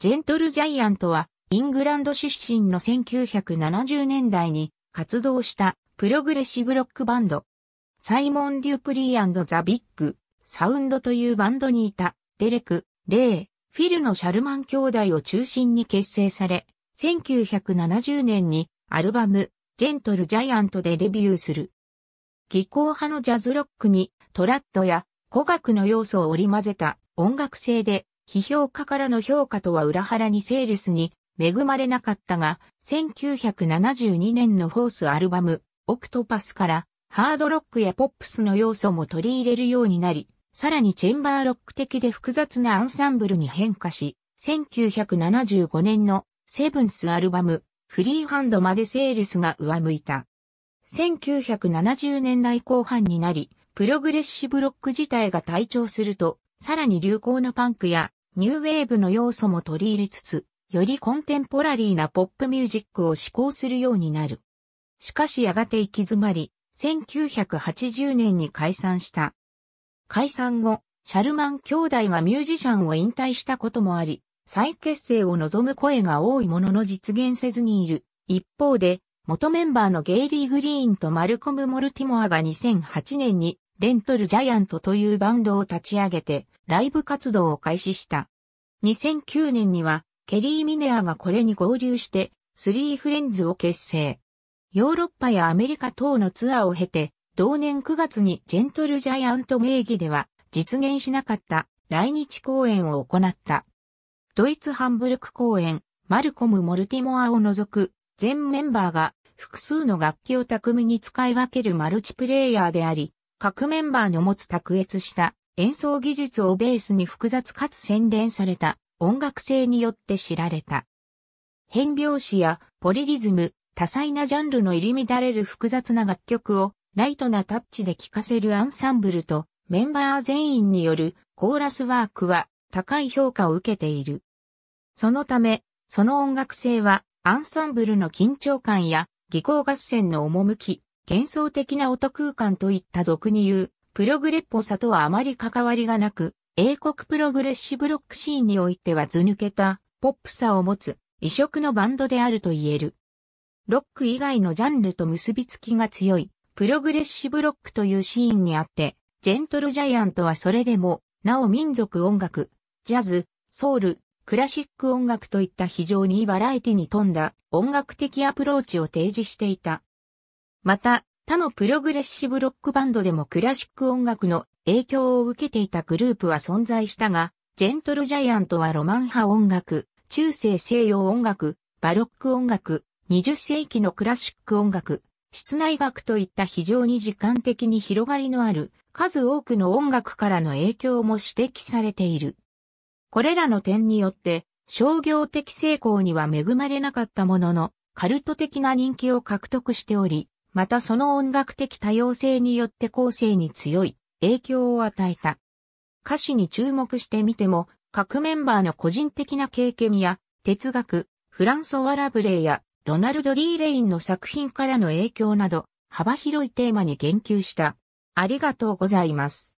ジェントルジャイアントは、イングランド出身の1970年代に活動したプログレッシブロックバンド。サイモン・デュプリーザ・ビッグ、サウンドというバンドにいた、デレク、レイ、フィルのシャルマン兄弟を中心に結成され、1970年にアルバム、ジェントル・ジャイアントでデビューする。技巧派のジャズロックにトラッドや古楽の要素を織り交ぜた音楽性で批評家からの評価とは裏腹にセールスに恵まれなかったが、1972年のフォースアルバム、オクトパスから、ハードロックやポップスの要素も取り入れるようになり、さらにチェンバーロック的で複雑なアンサンブルに変化し、1975年のセブンスアルバム、フリーハンドまでセールスが上向いた。1970年代後半になり、プログレッシブロック自体が退調すると、さらに流行のパンクやニューウェーブの要素も取り入れつつ、よりコンテンポラリーなポップミュージックを志向するようになる。しかしやがて行き詰まり、1980年に解散した。解散後、シャルマン兄弟がミュージシャンを引退したこともあり、再結成を望む声が多いものの実現せずにいる。一方で、元メンバーのゲイリー・グリーンとマルコム・モルティモアが2008年にレントル・ジャイアントというバンドを立ち上げてライブ活動を開始した。2009年には、ケリー・ミネアがこれに合流して、スリーフレンズを結成。ヨーロッパやアメリカ等のツアーを経て、同年9月にジェントルジャイアント名義では実現しなかった来日公演を行った。ドイツハンブルク公演、マルコム・モルティモアを除く全メンバーが複数の楽器を巧みに使い分けるマルチプレイヤーであり、各メンバーの持つ卓越した演奏技術をベースに複雑かつ洗練された音楽性によって知られた。変拍子やポリリズム、多彩なジャンルの入り乱れる複雑な楽曲をライトなタッチで聴かせるアンサンブルとメンバー全員によるコーラスワークは高い評価を受けている。そのため、その音楽性はアンサンブルの緊張感や技巧合戦の趣、幻想的な音空間といった俗に言うプログレッポサとはあまり関わりがなく、英国プログレッシブロックシーンにおいては図抜けたポップさを持つ異色のバンドであると言える。ロック以外のジャンルと結びつきが強いプログレッシブロックというシーンにあって、ジェントルジャイアントはそれでも、なお民族音楽、ジャズ、ソウル、クラシック音楽といった非常にバラエティに富んだ音楽的アプローチを提示していた。また、他のプログレッシブロックバンドでもクラシック音楽の影響を受けていたグループは存在したが、ジェントルジャイアントはロマン派音楽、中世西洋音楽、バロック音楽、20世紀のクラシック音楽、室内楽といった非常に時間的に広がりのある数多くの音楽からの影響も指摘されている。これらの点によって商業的成功には恵まれなかったもののカルト的な人気を獲得しており、またその音楽的多様性によって後世に強い影響を与えた。歌詞に注目してみても、各メンバーの個人的な経験や哲学、フランソワ・ラブレイやロナルド・リー・レインの作品からの影響など、幅広いテーマに言及した。ありがとうございます。